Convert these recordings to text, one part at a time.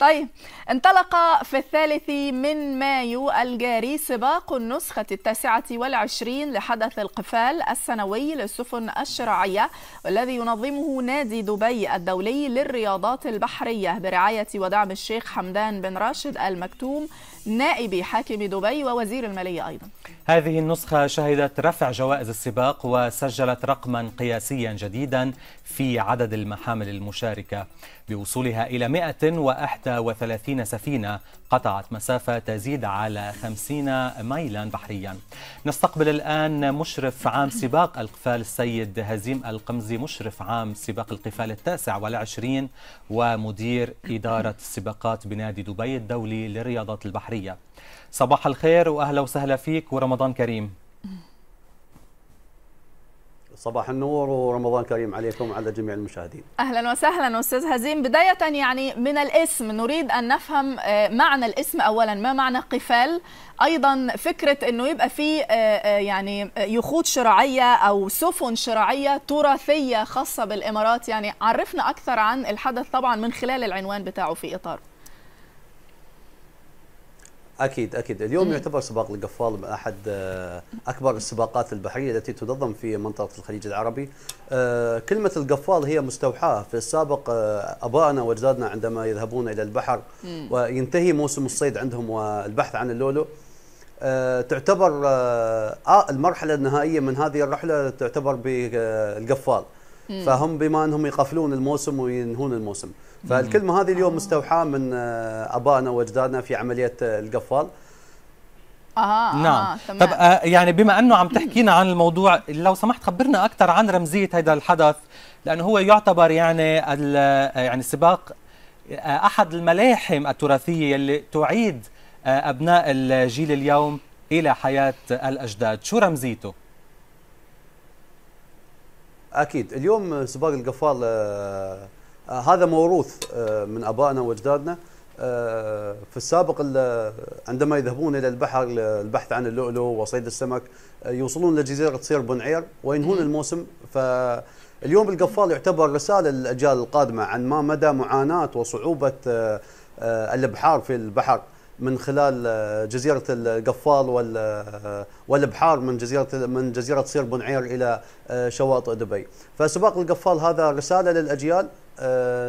طيب انطلق في الثالث من مايو الجاري سباق النسخة التاسعة والعشرين لحدث القفال السنوي للسفن الشراعية والذي ينظمه نادي دبي الدولي للرياضات البحرية برعاية ودعم الشيخ حمدان بن راشد المكتوم نائب حاكم دبي ووزير المالية أيضاً هذه النسخة شهدت رفع جوائز السباق وسجلت رقما قياسيا جديدا في عدد المحامل المشاركة بوصولها إلى 131 سفينة قطعت مسافة تزيد على 50 ميلا بحريا نستقبل الآن مشرف عام سباق القفال السيد هزيم القمزي مشرف عام سباق القفال التاسع والعشرين ومدير إدارة السباقات بنادي دبي الدولي للرياضات البحرية صباح الخير واهلا وسهلا فيك ورمضان كريم صباح النور ورمضان كريم عليكم وعلى جميع المشاهدين اهلا وسهلا استاذ هزيم بدايه يعني من الاسم نريد ان نفهم آه، معنى الاسم اولا ما معنى قفال ايضا فكره انه يبقى في آه، آه، يعني يخوت شراعيه او سفن شراعيه تراثيه خاصه بالامارات يعني عرفنا اكثر عن الحدث طبعا من خلال العنوان بتاعه في اطار اكيد اكيد اليوم يعتبر سباق القفال احد آه، اكبر السباقات البحريه التي تنظم في منطقه الخليج العربي آه، كلمه القفال هي مستوحاه في السابق آه، ابائنا واجدادنا عندما يذهبون الى البحر وينتهي موسم الصيد عندهم والبحث عن اللولو تعتبر المرحله النهائيه من هذه الرحله تعتبر بالقفال فهم بما انهم يقفلون الموسم وينهون الموسم فالكلمه هذه اليوم مستوحاه من آه، ابائنا واجدادنا في عمليه آه، القفال آه, آه، نعم آه طب آه يعني بما انه عم تحكينا عن الموضوع لو سمحت خبرنا اكثر عن رمزيه هذا الحدث لانه هو يعتبر يعني يعني سباق احد الملاحم التراثيه اللي تعيد ابناء الجيل اليوم الى حياه الاجداد شو رمزيته اكيد اليوم سباق القفال آه، آه، هذا موروث آه، من ابائنا واجدادنا في السابق عندما يذهبون الى البحر للبحث عن اللؤلؤ وصيد السمك يوصلون لجزيره تصير بنعير وينهون الموسم فاليوم القفال يعتبر رساله للاجيال القادمه عن ما مدى معاناه وصعوبه الابحار في البحر من خلال آه، جزيره القفال آه، والابحار من جزيره من جزيره سير بنعير الى آه، شواطئ دبي فسباق القفال هذا رساله للاجيال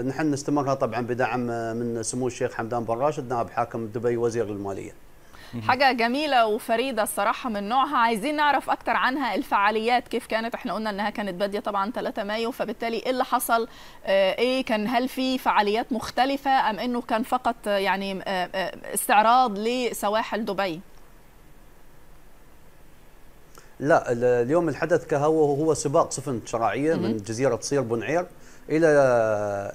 نحن نستمرها طبعا بدعم من سمو الشيخ حمدان بن راشد نائب حاكم دبي وزير الماليه حاجه جميله وفريده الصراحه من نوعها عايزين نعرف اكتر عنها الفعاليات كيف كانت احنا قلنا انها كانت باديه طبعا 3 مايو فبالتالي ايه اللي حصل آه، ايه كان هل في فعاليات مختلفه ام انه كان فقط آه، يعني آه، استعراض لسواحل دبي لا اليوم الحدث كهو هو سباق سفن شراعيه من جزيره صير بنعير الى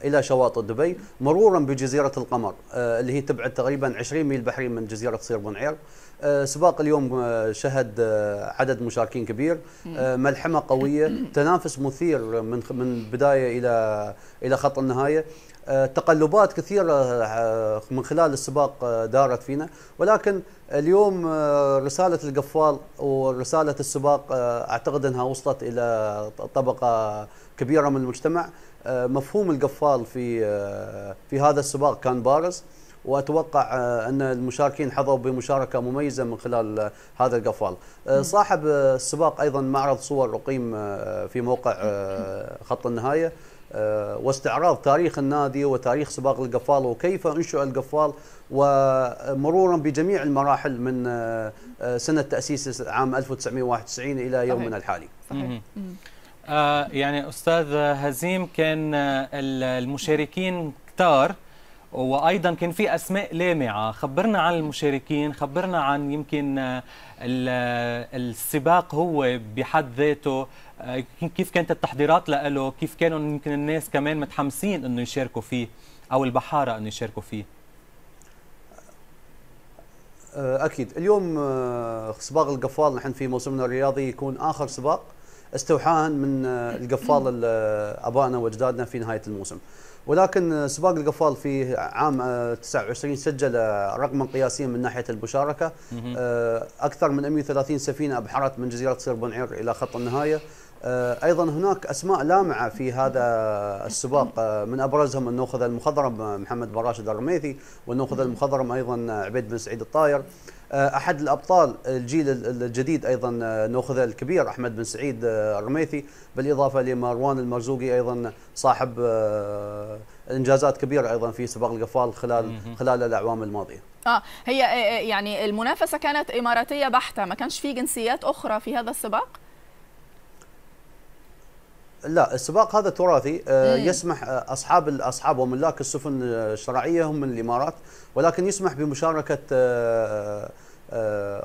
الى شواطئ دبي مرورا بجزيره القمر آه، اللي هي تبعد تقريبا 20 ميل بحري من جزيره صير بنعير آه، سباق اليوم آه، شهد آه، عدد مشاركين كبير ملحمه قويه تنافس مثير من من بدايه الى الى خط النهايه تقلبات كثيرة من خلال السباق دارت فينا ولكن اليوم رسالة القفال ورسالة السباق أعتقد أنها وصلت إلى طبقة كبيرة من المجتمع مفهوم القفال في في هذا السباق كان بارز واتوقع آه، ان المشاركين حظوا بمشاركه مميزه من خلال آه، هذا القفال. آه، صاحب السباق ايضا معرض صور اقيم في موقع خط النهايه واستعراض تاريخ النادي وتاريخ سباق القفال وكيف انشئ القفال ومرورا بجميع المراحل من سنه تاسيس عام 1991 الى يومنا الحالي. صحيح. يعني استاذ هزيم كان المشاركين كتار وايضا كان في اسماء لامعه خبرنا عن المشاركين خبرنا عن يمكن آه، آه، السباق هو بحد ذاته آه، كيف كانت التحضيرات له كيف كانوا يمكن الناس كمان متحمسين انه يشاركوا فيه او البحاره انه يشاركوا فيه اكيد اليوم سباق القفال نحن في موسمنا الرياضي يكون اخر سباق استوحاء من آه، القفال آه، ابائنا واجدادنا في نهايه الموسم. ولكن آه، سباق القفال في عام 29 سجل رقما قياسيا من ناحيه المشاركه اكثر من 130 سفينه ابحرت من جزيره سير بنعير الى خط النهايه ايضا هناك اسماء لامعه في هذا السباق من ابرزهم النوخذ المخضرم محمد براشد الرميثي والنوخذ المخضرم ايضا عبيد بن سعيد الطاير آه، احد الابطال الجيل الجديد ايضا آه، ناخذه الكبير احمد بن سعيد آه، الرميثي بالاضافه لمروان المرزوقي ايضا صاحب انجازات كبيره ايضا في سباق القفال خلال خلال الاعوام الماضيه. اه هي يعني المنافسه كانت اماراتيه بحته، ما كانش في جنسيات اخرى في هذا السباق؟ لا السباق هذا تراثي آه، يسمح آه، اصحاب الاصحاب وملاك السفن آه، الشرعيه هم من الامارات ولكن يسمح بمشاركه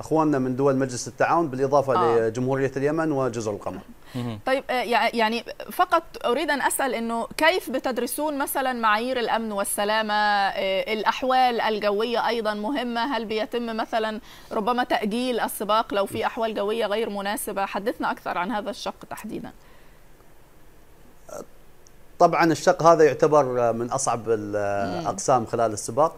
اخواننا من دول مجلس التعاون بالاضافه آه. لجمهوريه اليمن وجزر القمر. طيب يعني فقط اريد ان اسال انه كيف بتدرسون مثلا معايير الامن والسلامه الاحوال الجويه ايضا مهمه هل بيتم مثلا ربما تاجيل السباق لو في احوال جويه غير مناسبه حدثنا اكثر عن هذا الشق تحديدا. طبعا الشق هذا يعتبر من اصعب الاقسام خلال السباق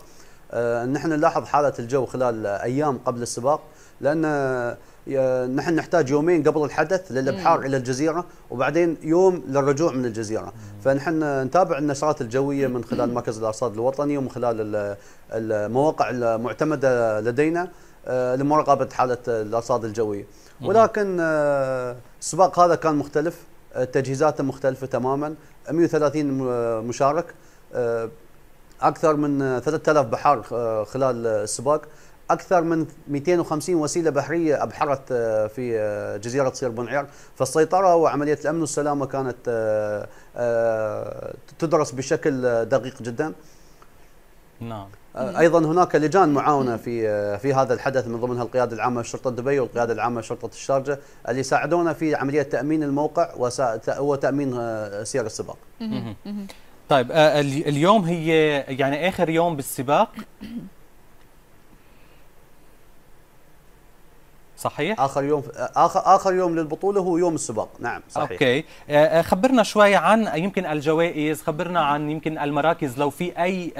آه، نحن نلاحظ حاله الجو خلال ايام قبل السباق لان آه، نحن نحتاج يومين قبل الحدث للابحار الى الجزيره وبعدين يوم للرجوع من الجزيره فنحن نتابع النشرات الجويه من خلال مركز الارصاد الوطني ومن خلال المواقع المعتمده لدينا آه، لمراقبه حاله الارصاد الجويه ولكن السباق هذا كان مختلف تجهيزاته مختلفه تماما 130 مشارك آه، اكثر من 3000 بحار آه، خلال السباق اكثر من 250 وسيله بحريه ابحرت آه، في جزيره صير بنعير فالسيطره وعمليه الامن والسلامه كانت تدرس بشكل دقيق جدا نعم ايضا هناك لجان معاونه في في هذا الحدث من ضمنها القياده العامه لشرطه دبي والقياده العامه لشرطه الشارجه اللي ساعدونا في عمليه تامين الموقع وتامين آه، سير السباق. طيب آه، اليوم هي يعني اخر يوم بالسباق صحيح اخر يوم اخر اخر يوم للبطوله هو يوم السباق نعم صحيح اوكي خبرنا شوي عن يمكن الجوائز خبرنا عن يمكن المراكز لو في اي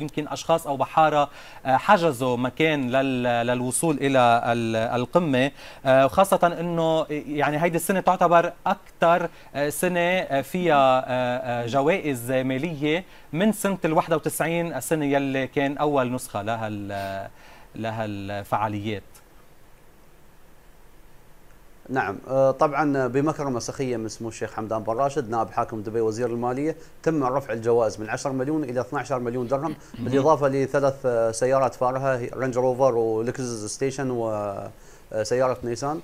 يمكن اشخاص او بحاره حجزوا مكان للوصول الى القمه وخاصه انه يعني هيدي السنه تعتبر اكثر سنه فيها جوائز ماليه من سنه ال 91 السنه يلي كان اول نسخه لها لها الفعاليات نعم آه، طبعا آه، بمكرمه سخيه من سمو الشيخ حمدان بن راشد نائب حاكم دبي وزير الماليه تم رفع الجوائز من 10 مليون الى 12 مليون درهم بالاضافه لثلاث آه، سيارات فارهه رينج روفر ولكزس ستيشن وسياره نيسان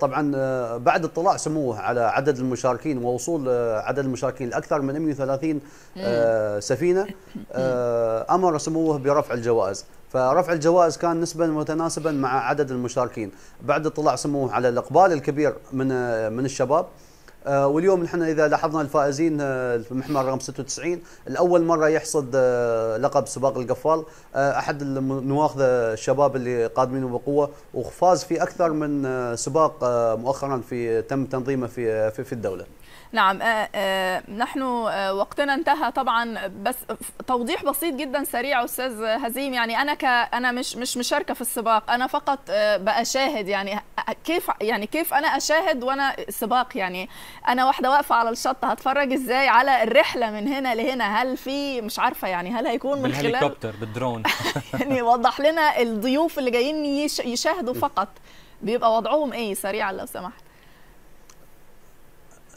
طبعا بعد اطلاع سموه على عدد المشاركين ووصول عدد المشاركين لاكثر من 130 سفينه امر سموه برفع الجوائز فرفع الجوائز كان نسبا متناسبا مع عدد المشاركين بعد اطلاع سموه على الاقبال الكبير من من الشباب آه، واليوم نحن اذا لاحظنا الفائزين في آه، محور رقم 96 لاول مره يحصد آه، لقب سباق القفال احد نواخذ الشباب اللي قادمين بقوه وفاز في اكثر من سباق مؤخرا في تم تنظيمه في في الدوله نعم آه، آه، نحن آه، وقتنا انتهى طبعا بس توضيح بسيط جدا سريع استاذ هزيم يعني انا ك انا مش مش مشاركه في السباق انا فقط بشاهد يعني كيف يعني كيف انا اشاهد وانا سباق يعني انا واحده واقفه على الشط هتفرج ازاي على الرحله من هنا لهنا هل في مش عارفه يعني هل هيكون من خلال بالهليكوبتر بالدرون يعني وضح لنا الضيوف اللي جايين يشاهدوا إيه. فقط بيبقى وضعهم ايه سريعا لو سمحت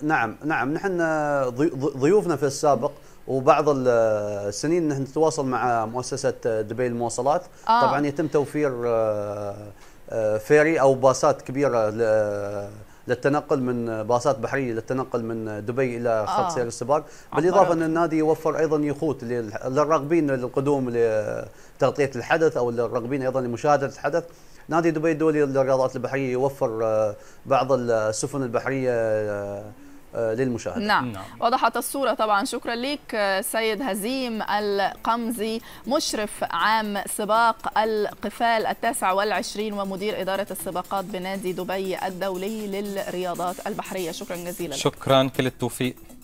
نعم نعم نحن ضيوفنا في السابق وبعض السنين نحن نتواصل مع مؤسسه دبي المواصلات آه. طبعا يتم توفير آه، آه، فيري او باصات كبيره للتنقل من باصات بحريه للتنقل من دبي الى خط آه. سير السباق بالاضافه ان النادي يوفر ايضا يخوت للراغبين للقدوم لتغطيه الحدث او للراغبين ايضا لمشاهده الحدث نادي دبي الدولي للرياضات البحريه يوفر آه، بعض السفن البحريه آه، للمشاهدة نعم. نعم وضحت الصورة طبعا شكرا لك آه، سيد هزيم القمزي مشرف عام سباق القفال التاسع والعشرين ومدير إدارة السباقات بنادي دبي الدولي للرياضات البحرية شكرا جزيلا لك. شكرا كل التوفيق